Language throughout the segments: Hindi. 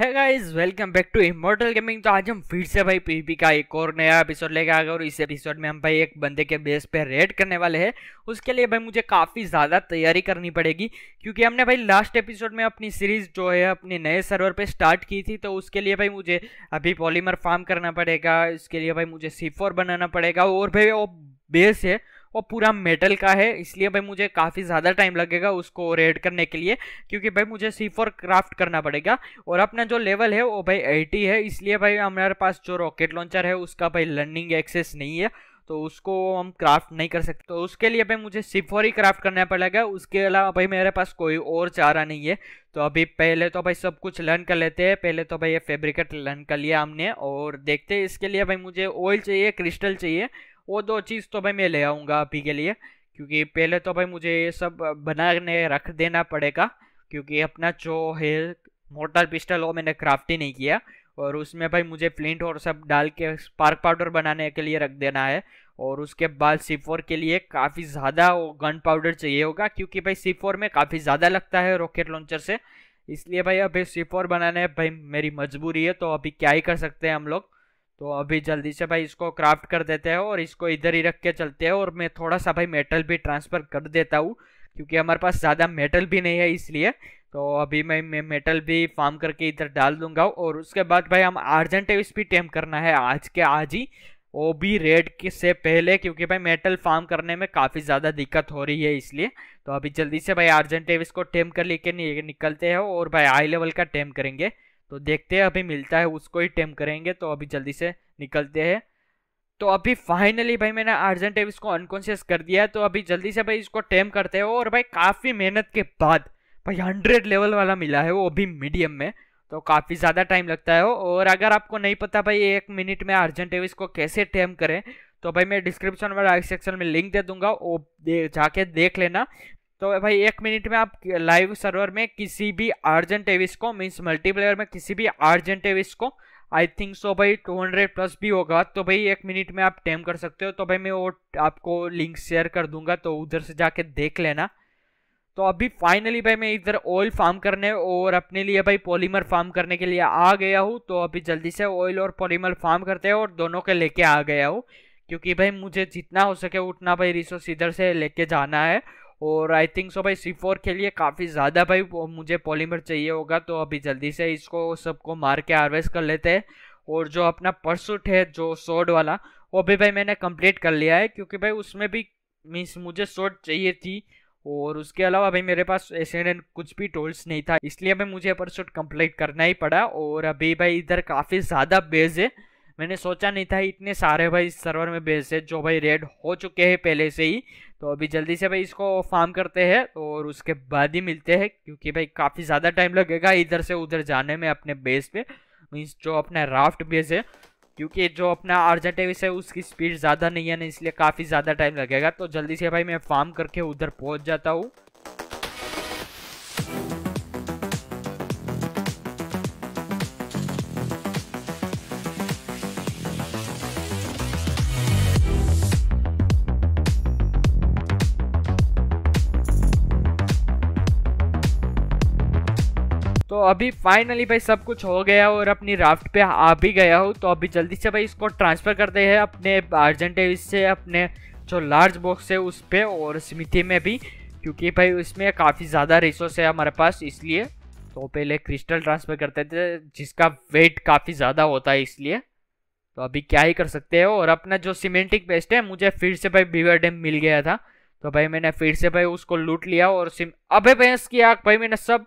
है guys welcome back to immortal gaming तो आज हम फिर से भाई पीपी का एक और नया एपिसोड लेके आ गए और इस एपिसोड में हम भाई एक बंदे के बेस पे रेड करने वाले हैं उसके लिए भाई मुझे काफ़ी ज़्यादा तैयारी करनी पड़ेगी क्योंकि हमने भाई लास्ट एपिसोड में अपनी सीरीज़ जो है अपने नए सर्वर पर स्टार्ट की थी तो उसके लिए भाई मुझे अभी पॉलीमर फार्म करना पड़ेगा इसके लिए भाई मुझे सी बनाना पड़ेगा और भाई वो बेस है वो पूरा मेटल का है इसलिए भाई मुझे काफ़ी ज़्यादा टाइम लगेगा उसको रेड करने के लिए क्योंकि भाई मुझे सी फोर क्राफ्ट करना पड़ेगा और अपना जो लेवल है वो भाई एटी है इसलिए भाई हमारे पास जो रॉकेट लॉन्चर है उसका भाई लर्निंग एक्सेस नहीं है तो उसको हम क्राफ्ट नहीं कर सकते तो उसके लिए भाई मुझे फोर ही क्राफ्ट करना पड़ेगा उसके अलावा भाई मेरे पास कोई और चारा नहीं है तो अभी पहले तो भाई सब कुछ लर्न कर लेते हैं पहले तो भाई ये फेब्रिकेट लर्न कर लिया हमने और देखते हैं इसके लिए भाई मुझे ऑयल चाहिए क्रिस्टल चाहिए वो दो चीज़ तो भाई मैं ले आऊँगा अभी के लिए क्योंकि पहले तो भाई मुझे ये सब बनाने रख देना पड़ेगा क्योंकि अपना जो है मोटर पिस्टल वो मैंने क्राफ्ट ही नहीं किया और उसमें भाई मुझे फ्लिंट और सब डाल के स्पार्क पाउडर बनाने के लिए रख देना है और उसके बाद फोर के लिए काफ़ी ज़्यादा वो गन पाउडर चाहिए होगा क्योंकि भाई सी फोर में काफ़ी ज़्यादा लगता है रॉकेट लॉन्चर से इसलिए भाई अभी फोर बनाने भाई मेरी मजबूरी है तो अभी क्या ही कर सकते हैं हम लोग तो अभी जल्दी से भाई इसको क्राफ्ट कर देते हैं और इसको इधर ही रख के चलते हैं और मैं थोड़ा सा भाई मेटल भी ट्रांसफ़र कर देता हूँ क्योंकि हमारे पास ज़्यादा मेटल भी नहीं है इसलिए तो अभी मैं, मैं मेटल भी फार्म करके इधर डाल दूंगा और उसके बाद भाई हम आर्जेंटेविस भी टेम करना है आज के आज ही वो भी रेड के से पहले क्योंकि भाई मेटल फार्म करने में काफ़ी ज़्यादा दिक्कत हो रही है इसलिए तो अभी जल्दी से भाई आर्जेंटेविस को टेम कर लेके निकलते हैं और भाई हाई लेवल का टेम करेंगे तो देखते हैं अभी मिलता है उसको ही टेम करेंगे तो अभी जल्दी से निकलते हैं तो अभी फाइनली भाई मैंने अर्जेंट डेविस को अनकॉन्शियस कर दिया है तो अभी जल्दी से भाई इसको टेम करते हो और भाई काफ़ी मेहनत के बाद भाई हंड्रेड लेवल वाला मिला है वो अभी मीडियम में तो काफ़ी ज़्यादा टाइम लगता है और अगर आपको नहीं पता भाई एक मिनट में अर्जेंट डेविस को कैसे टेम करें तो भाई मैं डिस्क्रिप्शन वाला सेक्शन में लिंक दे दूंगा वो दे, जाके देख लेना तो भाई एक मिनट में आप लाइव सर्वर में किसी भी अर्जेंट एविस को मीन्स मल्टीप्लेयर में किसी भी अर्जेंट एविस को आई थिंक सो भाई 200 प्लस भी होगा तो भाई एक मिनट में आप टेम कर सकते हो तो भाई मैं वो आपको लिंक शेयर कर दूंगा तो उधर से जाके देख लेना तो अभी फाइनली भाई मैं इधर ऑयल फार्म करने और अपने लिए भाई पॉलीमर फार्म करने के लिए आ गया हूँ तो अभी जल्दी से ऑयल और पॉलीमर फार्म करते हैं और दोनों के लेके आ गया हूँ क्योंकि भाई मुझे जितना हो सके उतना भाई रिसोर्स इधर से लेके जाना है और आई थिंक सो भाई सी फोर के लिए काफ़ी ज़्यादा भाई मुझे पॉलीमर चाहिए होगा तो अभी जल्दी से इसको सबको मार के हार्वेस्ट कर लेते हैं और जो अपना परसुट है जो सोड वाला वो भी भाई मैंने कंप्लीट कर लिया है क्योंकि भाई उसमें भी मीन्स मुझे सोड चाहिए थी और उसके अलावा भाई मेरे पास ऐसे कुछ भी टोल्स नहीं था इसलिए भाई मुझे परसुट कंप्लीट करना ही पड़ा और अभी भाई इधर काफ़ी ज़्यादा बेज है मैंने सोचा नहीं था इतने सारे भाई सर्वर में बेस है जो भाई रेड हो चुके हैं पहले से ही तो अभी जल्दी से भाई इसको फार्म करते हैं और उसके बाद ही मिलते हैं क्योंकि भाई काफ़ी ज़्यादा टाइम लगेगा इधर से उधर जाने में अपने बेस पे मीन्स जो अपना राफ्ट बेस है क्योंकि जो अपना आर्जेंटेविस है उसकी स्पीड ज़्यादा नहीं है ना इसलिए काफ़ी ज़्यादा टाइम लगेगा तो जल्दी से भाई मैं फार्म करके उधर पहुँच जाता हूँ अभी फाइनली भाई सब कुछ हो गया और अपनी राफ्ट पे आ भी गया हो तो अभी जल्दी से भाई इसको ट्रांसफ़र करते हैं अपने अर्जेंटेविस से अपने जो लार्ज बॉक्स है उस पर और स्मिथी में भी क्योंकि भाई उसमें काफ़ी ज़्यादा रिसोर्स है हमारे पास इसलिए तो पहले क्रिस्टल ट्रांसफ़र करते थे जिसका वेट काफ़ी ज़्यादा होता है इसलिए तो अभी क्या ही कर सकते हो और अपना जो सीमेंटिक बेस्ट है मुझे फिर से भाई बीवर डैम मिल गया था तो भाई मैंने फिर से भाई उसको लूट लिया और सिम अबे भैंस की आग भाई मैंने सब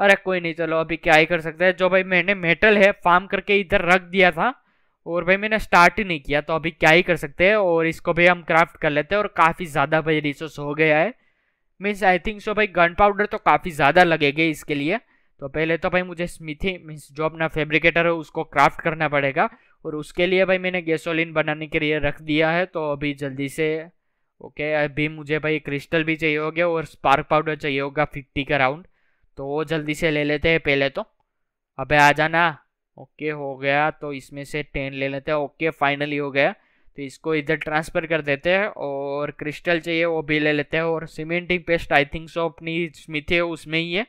अरे कोई नहीं चलो अभी क्या ही कर सकते हैं जो भाई मैंने मेटल है फार्म करके इधर रख दिया था और भाई मैंने स्टार्ट ही नहीं किया तो अभी क्या ही कर सकते हैं और इसको भी हम क्राफ्ट कर लेते हैं और काफ़ी ज़्यादा भाई रिसोर्स हो गया है मीन्स आई थिंक सो भाई गन पाउडर तो काफ़ी ज़्यादा लगेगी इसके लिए तो पहले तो भाई मुझे स्मिथी मीन्स जो अपना फेब्रिकेटर है उसको क्राफ्ट करना पड़ेगा और उसके लिए भाई मैंने गैसोलिन बनाने के लिए रख दिया है तो अभी जल्दी से ओके अभी मुझे भाई क्रिस्टल भी चाहिए होगा और स्पार्क पाउडर चाहिए होगा फिफ्टी का राउंड तो वो जल्दी से ले लेते हैं पहले तो अबे आ जाना ओके हो गया तो इसमें से टेन ले लेते हैं ओके फाइनली हो गया तो इसको इधर ट्रांसफ़र कर देते हैं और क्रिस्टल चाहिए वो भी ले लेते हैं और cementing paste I think so अपनी स्मिथ है उसमें ही है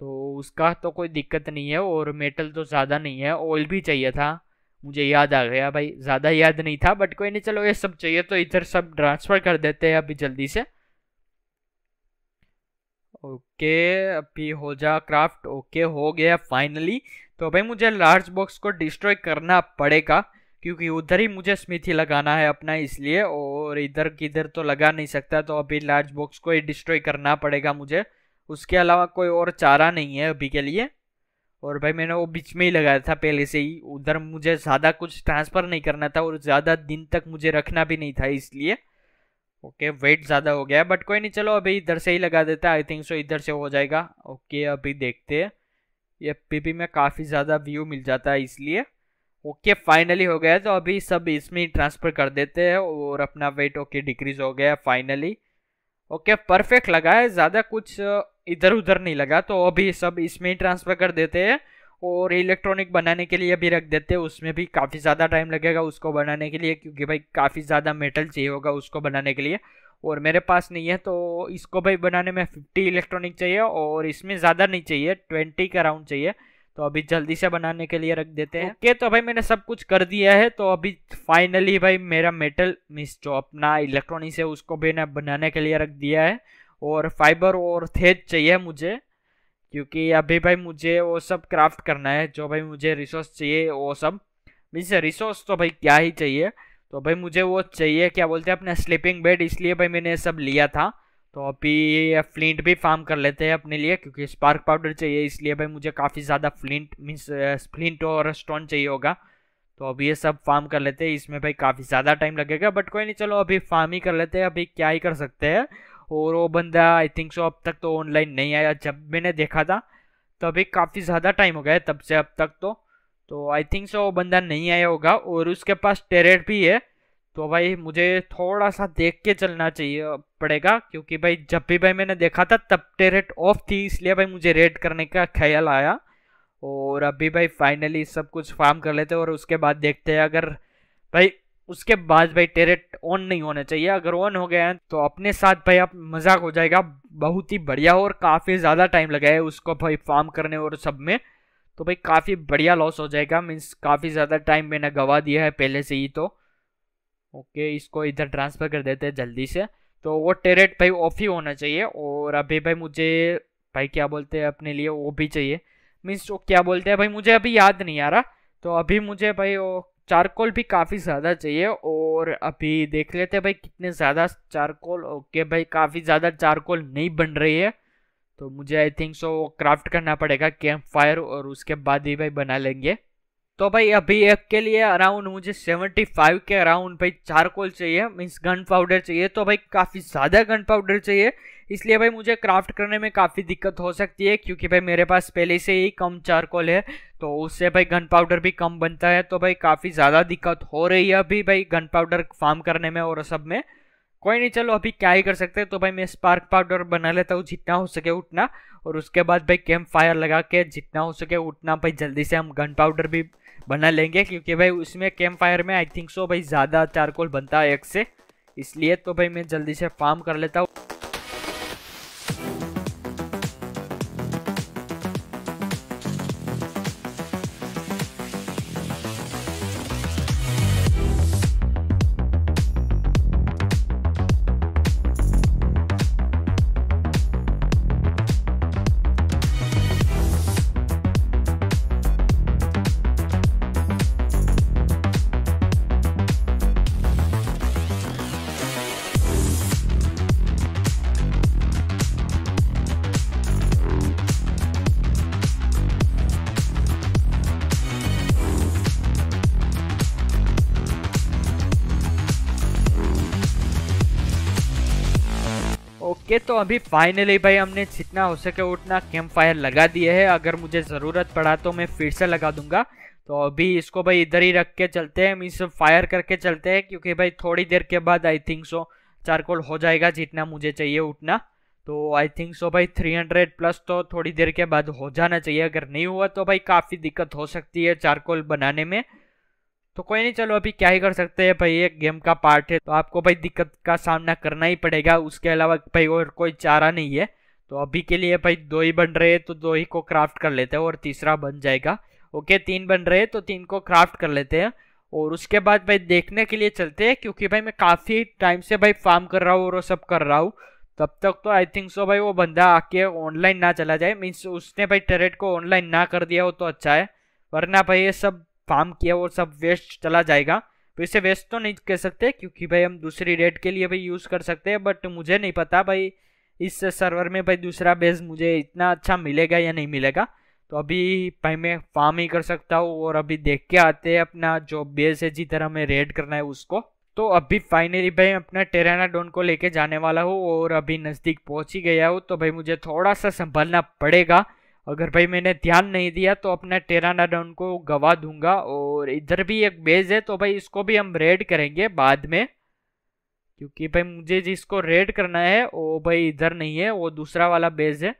तो उसका तो कोई दिक्कत नहीं है और मेटल तो ज़्यादा नहीं है ऑयल भी चाहिए था मुझे याद आ गया भाई ज़्यादा याद नहीं था बट कोई नहीं चलो ये सब चाहिए तो इधर सब ट्रांसफ़र कर देते हैं अभी जल्दी से ओके अभी हो जा क्राफ्ट ओके हो गया फाइनली तो भाई मुझे लार्ज बॉक्स को डिस्ट्रॉय करना पड़ेगा क्योंकि उधर ही मुझे स्मिथी लगाना है अपना इसलिए और इधर किधर तो लगा नहीं सकता तो अभी लार्ज बॉक्स को ही डिस्ट्रॉय करना पड़ेगा मुझे उसके अलावा कोई और चारा नहीं है अभी के लिए और भाई मैंने वो बीच में ही लगाया था पहले से ही उधर मुझे ज़्यादा कुछ ट्रांसफ़र नहीं करना था और ज़्यादा दिन तक मुझे रखना भी नहीं था इसलिए ओके वेट ज़्यादा हो गया है बट कोई नहीं चलो अभी इधर से ही लगा देता है आई थिंक सो इधर से हो जाएगा ओके अभी देखते हैं ये पीपी में काफ़ी ज़्यादा व्यू मिल जाता है इसलिए ओके फाइनली हो गया तो अभी सब इसमें ट्रांसफ़र कर देते हैं और अपना वेट ओके डिक्रीज़ हो गया फाइनली ओके परफेक्ट लगा है ज़्यादा कुछ इधर उधर नहीं लगा तो अभी सब इसमें ही ट्रांसफ़र कर देते हैं और इलेक्ट्रॉनिक बनाने के लिए भी रख देते हैं उसमें भी काफ़ी ज़्यादा टाइम लगेगा उसको बनाने के लिए क्योंकि भाई काफ़ी ज़्यादा मेटल चाहिए होगा उसको बनाने के लिए और मेरे पास नहीं है तो इसको भाई बनाने में फिफ्टी इलेक्ट्रॉनिक चाहिए और इसमें ज़्यादा नहीं चाहिए ट्वेंटी का राउंड चाहिए तो अभी जल्दी से बनाने के लिए रख देते हैं ओके तो भाई मैंने सब कुछ कर दिया है तो अभी फाइनली भाई मेरा मेटल मिस जो अपना इलेक्ट्रॉनिक्स है उसको भी बनाने के लिए रख दिया है और फाइबर और थेज चाहिए मुझे क्योंकि अभी भाई मुझे वो सब क्राफ्ट करना है जो भाई मुझे रिसोर्स चाहिए वो सब मीन्स रिसोर्स तो भाई क्या ही चाहिए तो भाई मुझे वो चाहिए क्या बोलते हैं अपना स्लीपिंग बेड इसलिए भाई मैंने सब लिया था तो अभी फ्लिंट भी फार्म कर लेते हैं अपने लिए क्योंकि स्पार्क पाउडर चाहिए इसलिए भाई मुझे काफ़ी ज़्यादा फ्लिंट मीन्स फ्लिंट और स्टोन चाहिए होगा तो अभी ये सब फार्म कर लेते हैं इसमें भाई काफ़ी ज़्यादा टाइम लगेगा बट कोई नहीं चलो अभी फार्म ही कर लेते हैं अभी क्या ही कर सकते हैं और वो बंदा आई थिंक सो अब तक तो ऑनलाइन नहीं आया जब मैंने देखा था अभी काफ़ी ज़्यादा टाइम हो गया है तब से अब तक तो तो आई थिंक सो वो बंदा नहीं आया होगा और उसके पास टेरेट भी है तो भाई मुझे थोड़ा सा देख के चलना चाहिए पड़ेगा क्योंकि भाई जब भी भाई मैंने देखा था तब टेरेट ऑफ थी इसलिए भाई मुझे रेड करने का ख्याल आया और अभी भाई फाइनली सब कुछ फार्म कर लेते हैं और उसके बाद देखते हैं अगर भाई उसके बाद भाई टेरेट ऑन नहीं होना चाहिए अगर ऑन हो गया तो अपने साथ भाई आप मजाक हो जाएगा बहुत ही बढ़िया और काफ़ी ज़्यादा टाइम लगा है उसको भाई फार्म करने और सब में तो भाई काफ़ी बढ़िया लॉस हो जाएगा मीन्स काफ़ी ज़्यादा टाइम मैंने गवा दिया है पहले से ही तो ओके इसको इधर ट्रांसफ़र कर देते हैं जल्दी से तो वो टेरेट भाई ऑफ ही होना चाहिए और अभी भाई मुझे भाई क्या बोलते हैं अपने लिए वो भी चाहिए मीन्स वो क्या बोलते हैं भाई मुझे अभी याद नहीं आ रहा तो अभी मुझे भाई वो चारकोल भी काफ़ी ज़्यादा चाहिए और अभी देख लेते हैं भाई कितने ज़्यादा चारकोल ओके भाई काफ़ी ज़्यादा चारकोल नहीं बन रही है तो मुझे आई थिंक सो क्राफ्ट करना पड़ेगा कैंप फायर और उसके बाद ही भाई बना लेंगे तो भाई अभी एक के लिए अराउंड मुझे 75 के अराउंड भाई चारकोल चाहिए मीन्स गन पाउडर चाहिए तो भाई काफ़ी ज़्यादा गन पाउडर चाहिए इसलिए भाई मुझे क्राफ्ट करने में काफ़ी दिक्कत हो सकती है क्योंकि भाई मेरे पास पहले से ही कम चारकोल है तो उससे भाई गन पाउडर भी कम बनता है तो भाई काफ़ी ज़्यादा दिक्कत हो रही है अभी भाई गन पाउडर फार्म करने में और सब में कोई नहीं चलो अभी क्या ही कर सकते तो भाई मैं स्पार्क पाउडर बना लेता हूँ जितना हो सके उतना और उसके बाद भाई कैंप फायर लगा के जितना हो सके उतना भाई जल्दी से हम गन पाउडर भी बना लेंगे क्योंकि भाई उसमें कैंप फायर में आई थिंक सो भाई ज़्यादा चारकोल बनता है एक से इसलिए तो भाई मैं जल्दी से फार्म कर लेता हूँ ओके तो अभी फाइनली भाई हमने जितना हो सके उतना कैंप फायर लगा दिए है अगर मुझे ज़रूरत पड़ा तो मैं फिर से लगा दूंगा तो अभी इसको भाई इधर ही रख के चलते हैं मीन्स फायर करके चलते हैं क्योंकि भाई थोड़ी देर के बाद आई थिंक सो चारकोल हो जाएगा जितना मुझे चाहिए उतना तो आई थिंक सो भाई 300 प्लस तो थोड़ी देर के बाद हो जाना चाहिए अगर नहीं हुआ तो भाई काफ़ी दिक्कत हो सकती है चारकोल बनाने में तो कोई नहीं चलो अभी क्या ही कर सकते हैं भाई एक गेम का पार्ट है तो आपको भाई दिक्कत का सामना करना ही पड़ेगा उसके अलावा भाई और कोई चारा नहीं है तो अभी के लिए भाई दो ही बन रहे हैं तो दो ही को क्राफ्ट कर लेते हैं और तीसरा बन जाएगा ओके तीन बन रहे हैं तो तीन को क्राफ्ट कर लेते हैं और उसके बाद भाई देखने के लिए चलते हैं क्योंकि भाई मैं काफ़ी टाइम से भाई फार्म कर रहा हूँ और वो सब कर रहा हूँ तब तक तो आई थिंक सो भाई वो बंदा आके ऑनलाइन ना चला जाए मीन्स उसने भाई टेरेट को ऑनलाइन ना कर दिया हो तो अच्छा है वरना भाई ये सब फार्म किया वो सब वेस्ट चला जाएगा तो इसे वेस्ट तो नहीं कह सकते क्योंकि भाई हम दूसरी रेड के लिए भी यूज़ कर सकते हैं बट मुझे नहीं पता भाई इस सर्वर में भाई दूसरा बेस मुझे इतना अच्छा मिलेगा या नहीं मिलेगा तो अभी भाई मैं फार्म ही कर सकता हूँ और अभी देख के आते हैं अपना जो बेस है जिधर हमें रेड करना है उसको तो अभी फाइनली भाई अपना टेराना डोन को लेके जाने वाला हूँ और अभी नज़दीक पहुँच ही गया हूँ तो भाई मुझे थोड़ा सा संभालना पड़ेगा अगर भाई मैंने ध्यान नहीं दिया तो अपने टेराना डाउन को गवा दूंगा और इधर भी एक बेज है तो भाई इसको भी हम रेड करेंगे बाद में क्योंकि भाई मुझे जिसको रेड करना है वो भाई इधर नहीं है वो दूसरा वाला बेज है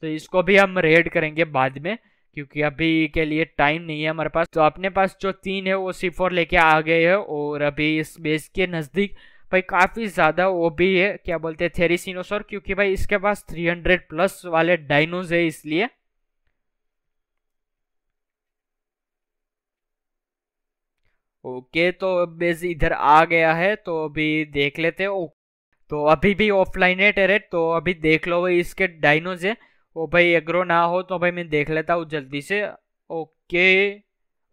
तो इसको भी हम रेड करेंगे बाद में क्योंकि अभी के लिए टाइम नहीं है हमारे पास तो अपने पास जो तीन है वो सी फोर लेके आ गए है और अभी इस बेस के नज़दीक भाई काफ़ी ज़्यादा वो भी है क्या बोलते हैं थेरिसिनोसोर क्योंकि भाई इसके पास 300 प्लस वाले डाइनोज है इसलिए ओके तो बेस इधर आ गया है तो अभी देख लेते हैं तो अभी भी ऑफलाइन है टेरेट तो अभी देख लो भाई इसके डाइनोज है वो भाई एग्रो ना हो तो भाई मैं देख लेता हूँ जल्दी से ओके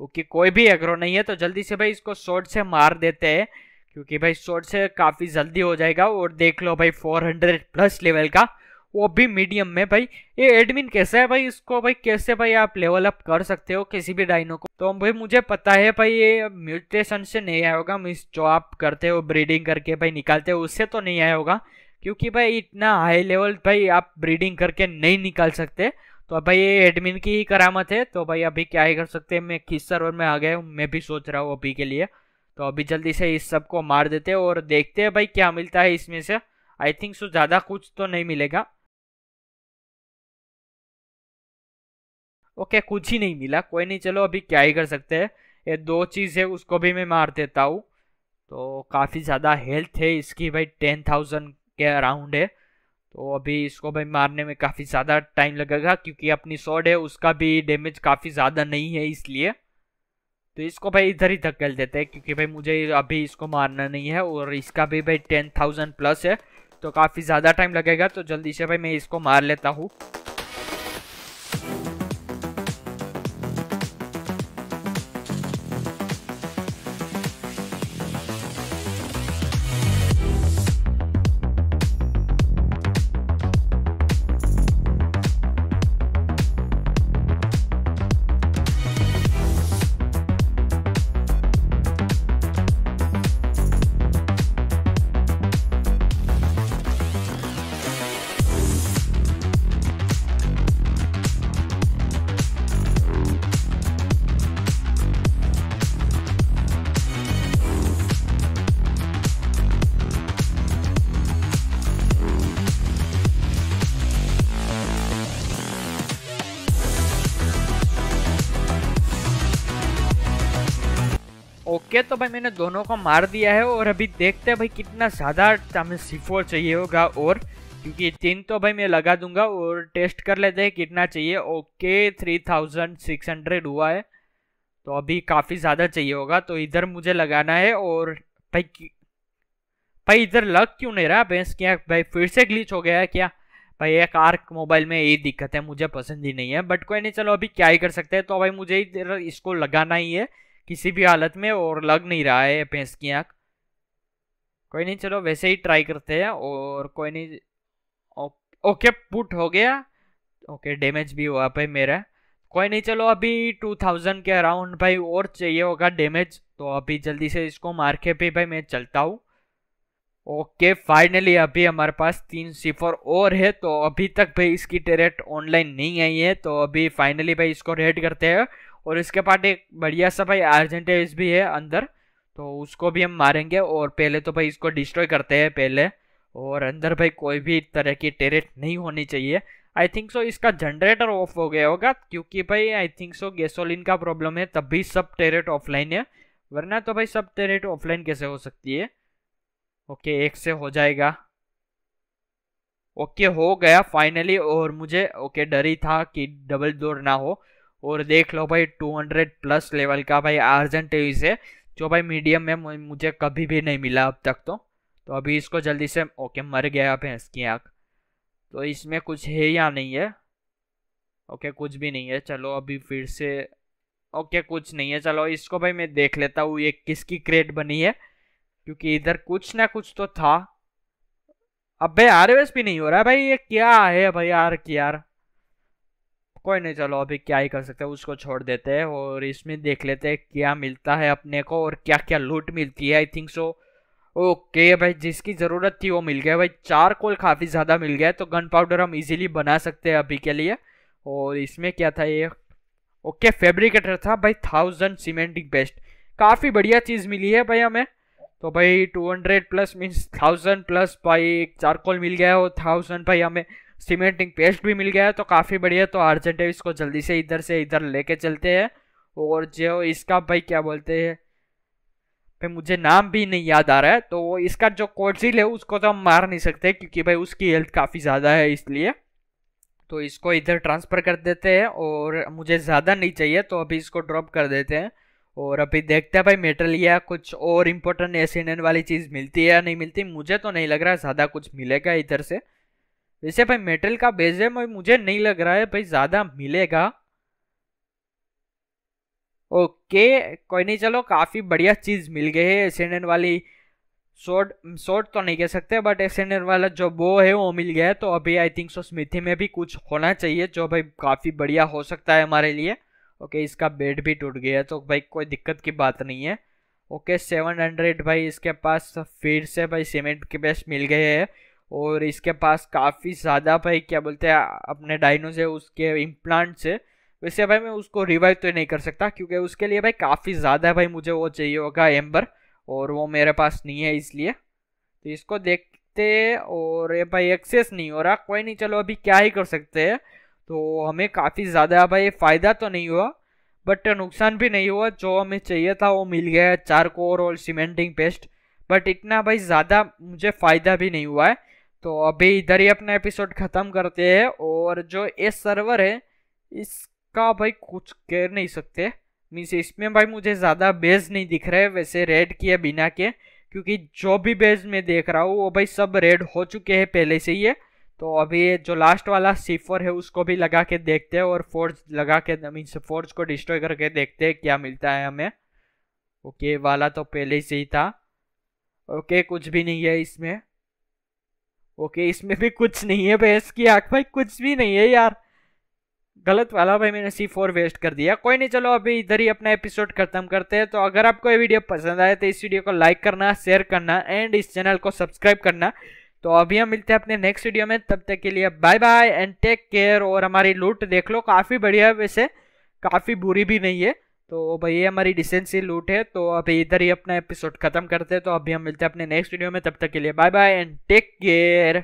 ओके कोई भी एग्रो नहीं है तो जल्दी से भाई इसको शॉर्ट से मार देते हैं क्योंकि भाई शॉर्ट से काफ़ी जल्दी हो जाएगा और देख लो भाई 400 प्लस लेवल का वो भी मीडियम में भाई ये एडमिन कैसा है भाई इसको भाई कैसे भाई आप लेवल अप कर सकते हो किसी भी डाइनो को तो भाई मुझे पता है भाई ये म्यूटेशन से नहीं आया होगा मिस जो आप करते हो ब्रीडिंग करके भाई निकालते हो उससे तो नहीं आया होगा क्योंकि भाई इतना हाई लेवल भाई आप ब्रीडिंग करके नहीं निकाल सकते तो भाई ये एडमिन की ही करामत है तो भाई अभी क्या ही कर सकते हैं मैं किस सर्वर में आ गया हूँ मैं भी सोच रहा हूँ अभी के लिए तो अभी जल्दी से इस सब को मार देते हैं और देखते हैं भाई क्या मिलता है इसमें से आई थिंक सो ज़्यादा कुछ तो नहीं मिलेगा ओके कुछ ही नहीं मिला कोई नहीं चलो अभी क्या ही कर सकते हैं ये दो चीज़ है उसको भी मैं मार देता हूँ तो काफ़ी ज़्यादा हेल्थ है इसकी भाई टेन थाउजेंड के अराउंड है तो अभी इसको भाई मारने में काफ़ी ज़्यादा टाइम लगेगा क्योंकि अपनी शॉर्ट है उसका भी डैमेज काफ़ी ज़्यादा नहीं है इसलिए तो इसको भाई इधर ही धकेल देते हैं क्योंकि भाई मुझे अभी इसको मारना नहीं है और इसका भी भाई टेन थाउजेंड प्लस है तो काफ़ी ज़्यादा टाइम लगेगा तो जल्दी से भाई मैं इसको मार लेता हूँ ओके तो भाई मैंने दोनों को मार दिया है और अभी देखते हैं भाई कितना ज़्यादा हमें सिफोर चाहिए होगा और क्योंकि तीन तो भाई मैं लगा दूंगा और टेस्ट कर लेते हैं कितना चाहिए okay three thousand six hundred हुआ है तो अभी काफ़ी ज़्यादा चाहिए होगा तो इधर मुझे लगाना है और भाई भाई इधर लग क्यों नहीं रहा भैंस क्या भाई फिर से ग्लिच हो गया है क्या भाई एक आर्क मोबाइल में यही दिक्कत है मुझे पसंद ही नहीं है बट कोई नहीं चलो अभी क्या ही कर सकते हैं तो भाई मुझे इधर इसको लगाना ही है किसी भी हालत में और लग नहीं रहा है भैंस की आँख कोई नहीं चलो वैसे ही ट्राई करते हैं और कोई नहीं ओके पुट हो गया ओके डैमेज भी हुआ भाई मेरा कोई नहीं चलो अभी टू थाउजेंड के अराउंड भाई और चाहिए होगा डैमेज तो अभी जल्दी से इसको मार के भी भाई मैं चलता हूँ ओके फाइनली अभी हमारे पास तीन सिफर और है तो अभी तक भाई इसकी टेरेट ऑनलाइन नहीं आई है तो अभी फाइनली भाई इसको रेड करते हैं और इसके पास एक बढ़िया सा भाई अर्जेंटेज भी है अंदर तो उसको भी हम मारेंगे और पहले तो भाई इसको डिस्ट्रॉय करते हैं पहले और अंदर भाई कोई भी तरह की टेरेट नहीं होनी चाहिए आई थिंक सो इसका जनरेटर ऑफ हो गया होगा क्योंकि भाई आई थिंक सो गैसोलिन का प्रॉब्लम है तब भी सब टेरेट ऑफलाइन है वरना तो भाई सब टेरेट ऑफलाइन कैसे हो सकती है ओके okay, एक से हो जाएगा ओके okay, हो गया फाइनली और मुझे ओके okay, डर ही था कि डबल डोर ना हो और देख लो भाई 200 प्लस लेवल का भाई आर्जन टेविस है जो भाई मीडियम में मुझे कभी भी नहीं मिला अब तक तो तो अभी इसको जल्दी से ओके मर गया भैंस की आँख तो इसमें कुछ है या नहीं है ओके कुछ भी नहीं है चलो अभी फिर से ओके कुछ नहीं है चलो इसको भाई मैं देख लेता हूँ ये किसकी क्रेट बनी है क्योंकि इधर कुछ ना कुछ तो था अब भाई आर भी नहीं हो रहा है भाई ये क्या है भाई आर की यार कोई नहीं चलो अभी क्या ही कर सकते हैं उसको छोड़ देते हैं और इसमें देख लेते हैं क्या मिलता है अपने को और क्या क्या लूट मिलती है आई थिंक सो ओके भाई जिसकी ज़रूरत थी वो मिल गया भाई चार कोल काफ़ी ज़्यादा मिल गया तो गन पाउडर हम इजीली बना सकते हैं अभी के लिए और इसमें क्या था ये ओके फेब्रिकेटर था भाई थाउजेंड सीमेंटिक बेस्ट काफ़ी बढ़िया चीज़ मिली है भाई हमें तो भाई two hundred plus means thousand plus भाई चार मिल गया है और थाउजेंड भाई हमें सीमेंटिंग पेस्ट भी मिल गया है तो काफ़ी बढ़िया तो है इसको जल्दी से इधर से इधर लेके चलते हैं और जो इसका भाई क्या बोलते हैं भाई मुझे नाम भी नहीं याद आ रहा है तो इसका जो कोर्टिल है उसको तो हम मार नहीं सकते क्योंकि भाई उसकी हेल्थ काफ़ी ज़्यादा है इसलिए तो इसको इधर ट्रांसफ़र कर देते हैं और मुझे ज़्यादा नहीं चाहिए तो अभी इसको ड्रॉप कर देते हैं और अभी देखते हैं भाई मेटल या कुछ और इम्पोर्टेंट एस वाली चीज़ मिलती है या नहीं मिलती मुझे तो नहीं लग रहा है ज़्यादा कुछ मिलेगा इधर से वैसे भाई मेटल का बेस है मुझे नहीं लग रहा है भाई ज़्यादा मिलेगा ओके कोई नहीं चलो काफ़ी बढ़िया चीज़ मिल गई है एसेंडेंट वाली शॉर्ट शॉर्ट तो नहीं कह सकते बट एसेंडेंट वाला जो वो है वो मिल गया है तो अभी आई थिंक सो स्मिथी में भी कुछ होना चाहिए जो भाई काफ़ी बढ़िया हो सकता है हमारे लिए ओके इसका बेड भी टूट गया है तो भाई कोई दिक्कत की बात नहीं है ओके सेवन हंड्रेड भाई इसके पास फिर से भाई सीमेंट के बेस मिल गए हैं और इसके पास काफ़ी ज़्यादा भाई क्या बोलते हैं अपने डाइनोज है उसके इम्प्लांट है वैसे भाई मैं उसको रिवाइव तो नहीं कर सकता क्योंकि उसके लिए भाई काफ़ी ज़्यादा भाई मुझे वो चाहिए होगा एम्बर और वो मेरे पास नहीं है इसलिए तो इसको देखते और ये भाई एक्सेस नहीं हो रहा कोई नहीं चलो अभी क्या ही कर सकते हैं तो हमें काफ़ी ज़्यादा भाई फ़ायदा तो नहीं हुआ बट नुकसान भी नहीं हुआ जो हमें चाहिए था वो मिल गया चार चारकोर और सीमेंटिंग पेस्ट बट इतना भाई ज़्यादा मुझे फ़ायदा भी नहीं हुआ है तो अभी इधर ही अपना एपिसोड ख़त्म करते हैं और जो ये सर्वर है इसका भाई कुछ कह नहीं सकते मीन्स इसमें भाई मुझे ज़्यादा बेज नहीं दिख रहा है वैसे रेड किए बिना के क्योंकि जो भी बेज मैं देख रहा हूँ वो भाई सब रेड हो चुके हैं पहले से ही है तो अभी जो लास्ट वाला सीफर है उसको भी लगा के देखते हैं और फोर्ज लगा के मीन्स फोर्ज को डिस्ट्रॉय करके देखते हैं क्या मिलता है हमें ओके वाला तो पहले से ही था ओके कुछ भी नहीं है इसमें ओके इसमें भी कुछ नहीं है भैंस की आँख भाई कुछ भी नहीं है यार गलत वाला भाई मैंने सी फोर वेस्ट कर दिया कोई नहीं चलो अभी इधर ही अपना एपिसोड खत्म करते हैं तो अगर आपको ये वीडियो पसंद आए तो इस वीडियो को लाइक करना शेयर करना एंड इस चैनल को सब्सक्राइब करना तो अभी हम मिलते हैं अपने नेक्स्ट वीडियो में तब तक के लिए bye bye and take care और हमारी लूट देख लो काफ़ी बढ़िया है वैसे काफ़ी बुरी भी नहीं है तो भाई हमारी डिसेंसी लूट है तो अभी इधर ही अपना एपिसोड खत्म करते हैं तो अभी हम मिलते हैं अपने नेक्स्ट वीडियो में तब तक के लिए bye bye and take care